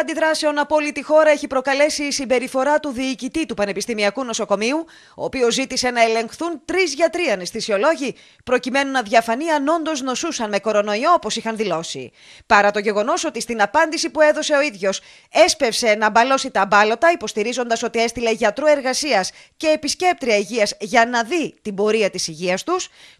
αντιδράσεων από όλη τη χώρα έχει προκαλέσει η συμπεριφορά του διοικητή του Πανεπιστημιακού Νοσοκομείου, ο οποίος ζήτησε να ελεγχθούν τρεις γιατροί αναισθησιολόγοι, προκειμένου να διαφανεί αν όντως νοσούσαν με κορονοϊό όπως είχαν δηλώσει. Παρά το γεγονός ότι στην απάντηση που έδωσε ο ίδιος έσπευσε να μπαλώσει τα μπάλωτα, υποστηρίζοντας ότι έστειλε γιατρού εργασίας και επισκέπτρια υγείας για να δει την πορεία της υγείας τους,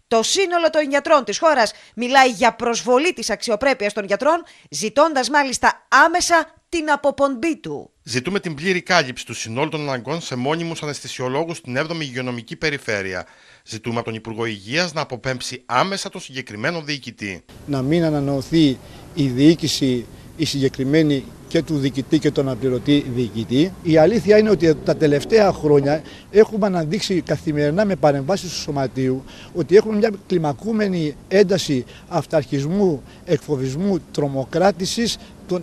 το σύνολο των γιατρών της χώρας μιλάει για προσβολή της αξιοπρέπειας των γιατρών, ζητώντας μάλιστα άμεσα την αποπομπή του. Ζητούμε την πλήρη κάλυψη του συνόλου των αναγκών σε μόνιμους αναισθησιολόγους στην 7η Υγειονομική Περιφέρεια. Ζητούμε από τον Υπουργό Υγείας να αποπέμψει άμεσα τον συγκεκριμένο διοικητή. Να μην ανανοηθεί η διοίκηση η συγκεκριμένη και του διοικητή και τον αναπληρωτή διοικητή. Η αλήθεια είναι ότι τα τελευταία χρόνια έχουμε αναδείξει καθημερινά με παρεμβάσεις του σωματείου ότι έχουμε μια κλιμακούμενη ένταση αυταρχισμού, εκφοβισμού, τρομοκράτησης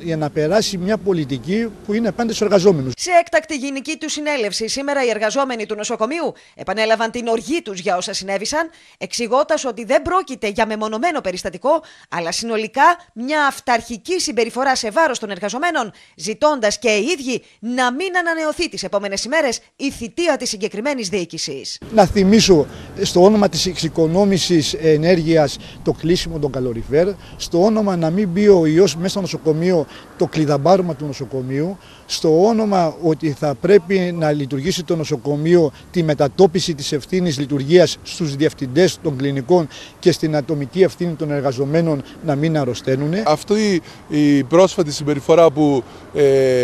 για να περάσει μια πολιτική που είναι πάντα στους εργαζόμενους. Σε έκτακτη γενική του συνέλευση, σήμερα οι εργαζόμενοι του νοσοκομείου επανέλαβαν την οργή τους για όσα συνέβησαν, εξηγώντας ότι δεν πρόκειται για μεμονωμένο περιστατικό, αλλά συνολικά μια αυταρχική συμπεριφορά σε βάρος των εργαζομένων, ζητώντας και οι ίδιοι να μην ανανεωθεί τις επόμενες ημέρες η θητεία της συγκεκριμένης διοίκησης. Να θυμίσω στο όνομα της εξοικονόμησης ενέργειας το κλείσιμο των καλοριφέρ, στο όνομα να μην μπει ο ιός μέσα στο νοσοκομείο το κλειδαμπάρωμα του νοσοκομείου, στο όνομα ότι θα πρέπει να λειτουργήσει το νοσοκομείο τη μετατόπιση της ευθύνης λειτουργίας στους διευθυντές των κλινικών και στην ατομική ευθύνη των εργαζομένων να μην αρρωσταίνουν. Αυτή η πρόσφατη συμπεριφορά που ε,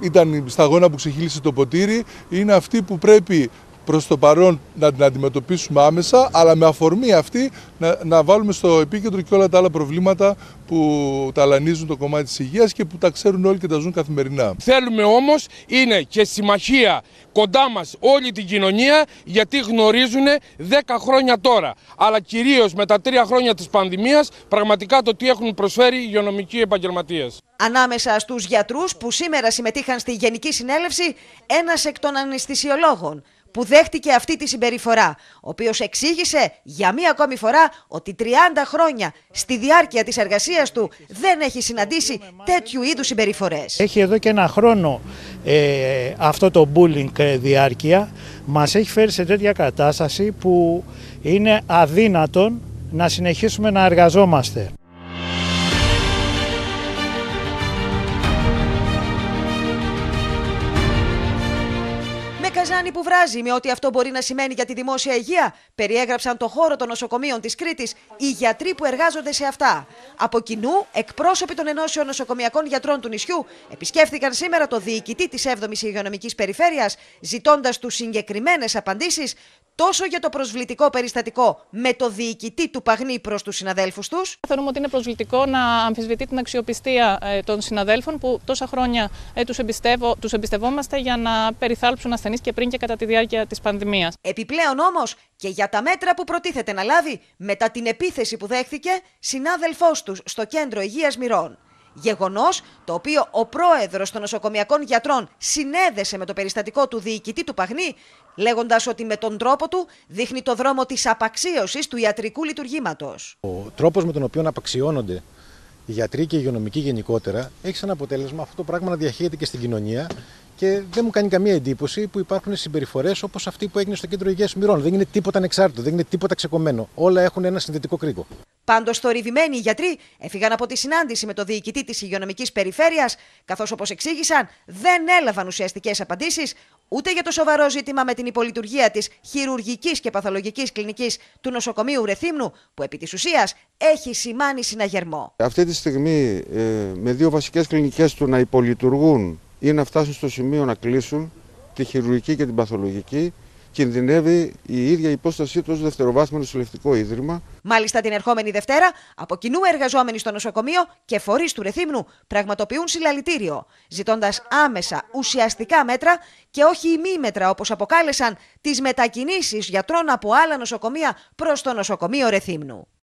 ήταν η σταγόνα που ξεχύλισε το ποτήρι είναι αυτή που πρέπει προς το παρόν να την αντιμετωπίσουμε άμεσα, αλλά με αφορμή αυτή να, να βάλουμε στο επίκεντρο και όλα τα άλλα προβλήματα που ταλανίζουν το κομμάτι της υγείας και που τα ξέρουν όλοι και τα ζουν καθημερινά. Θέλουμε όμως είναι και συμμαχία κοντά μας όλη την κοινωνία γιατί γνωρίζουν 10 χρόνια τώρα. Αλλά κυρίως με τα τρία χρόνια της πανδημίας πραγματικά το τι έχουν προσφέρει οι υγειονομικοί επαγγελματίες. Ανάμεσα στους γιατρούς που σήμερα συμμετείχαν στη Γενική Συνέλευση ένας εκ των αναισθησιολόγων που δέχτηκε αυτή τη συμπεριφορά, ο οποίος εξήγησε για μία ακόμη φορά ότι 30 χρόνια στη διάρκεια της εργασίας του δεν έχει συναντήσει τέτοιου είδους συμπεριφορές. Έχει εδώ και ένα χρόνο ε, αυτό το bullying ε, διάρκεια, μας έχει φέρει σε τέτοια κατάσταση που είναι αδύνατον να συνεχίσουμε να εργαζόμαστε. Καζάνη που βράζει με ό,τι αυτό μπορεί να σημαίνει για τη δημόσια υγεία, περιέγραψαν το χώρο των νοσοκομείων της Κρήτης οι γιατροί που εργάζονται σε αυτά. Από κοινού, εκπρόσωποι των ενώσεων νοσοκομιακών γιατρών του νησιού επισκέφθηκαν σήμερα το διοικητή της 7η Υγειονομικής Περιφέρειας, ζητώντας τους συγκεκριμένες απαντήσεις τόσο για το προσβλητικό περιστατικό με το διοικητή του Παγνή προς τους συναδέλφους τους. Θεωρούμε ότι είναι προσβλητικό να αμφισβητεί την αξιοπιστία ε, των συναδέλφων που τόσα χρόνια ε, τους εμπιστευόμαστε για να περιθάλψουν ασθενείς και πριν και κατά τη διάρκεια της πανδημίας. Επιπλέον όμως και για τα μέτρα που προτίθεται να λάβει μετά την επίθεση που δέχθηκε συνάδελφός τους στο κέντρο υγείας Μυρών. Γεγονός το οποίο ο πρόεδρος των νοσοκομιακών γιατρών συνέδεσε με το περιστατικό του διοικητή του Παγνή, λέγοντας ότι με τον τρόπο του δείχνει το δρόμο της απαξίωσης του ιατρικού λειτουργήματος. Ο τρόπος με τον οποίο απαξιώνονται οι γιατροί και οι υγειονομικοί γενικότερα έχει σαν αποτέλεσμα αυτό το πράγμα να διαχέεται και στην κοινωνία και δεν μου κάνει καμία εντύπωση που υπάρχουν συμπεριφορές όπως αυτή που έγινε στο κέντρο υγείας Μυρών. Δεν είναι τίποτα ανεξάρτητο, δεν είναι τίποτα ξεκομμένο. Όλα έχουν ένα συνδετικό κρίκο. Πάντω, θορυβημένοι οι γιατροί έφυγαν από τη συνάντηση με το διοικητή της υγειονομικής περιφέρειας, καθώς όπως εξήγησαν, δεν έλαβαν ουσιαστικές απαντήσεις ούτε για το σοβαρό ζήτημα με την υπολειτουργία της χειρουργικής και παθολογικής κλινικής του νοσοκομείου Ρεθύμνου, που επί της ουσίας έχει σημάνει συναγερμό. Αυτή τη στιγμή, ε, με δύο βασικές κλινικές του να υπολειτουργούν ή να φτάσουν στο σημείο να κλείσουν τη χειρουργική και την παθολογική, κινδυνεύει η ίδια υπόστασή του ως δευτεροβάθμιο νοσηλευτικό ίδρυμα. Μάλιστα την ερχόμενη Δευτέρα, από κοινού εργαζόμενοι στο νοσοκομείο και φορείς του Ρεθύμνου πραγματοποιούν συλλαλητήριο, ζητώντας άμεσα ουσιαστικά μέτρα και όχι ημίμετρα όπως αποκάλεσαν τις μετακινήσεις γιατρών από άλλα νοσοκομεία προς το νοσοκομείο Ρεθύμνου.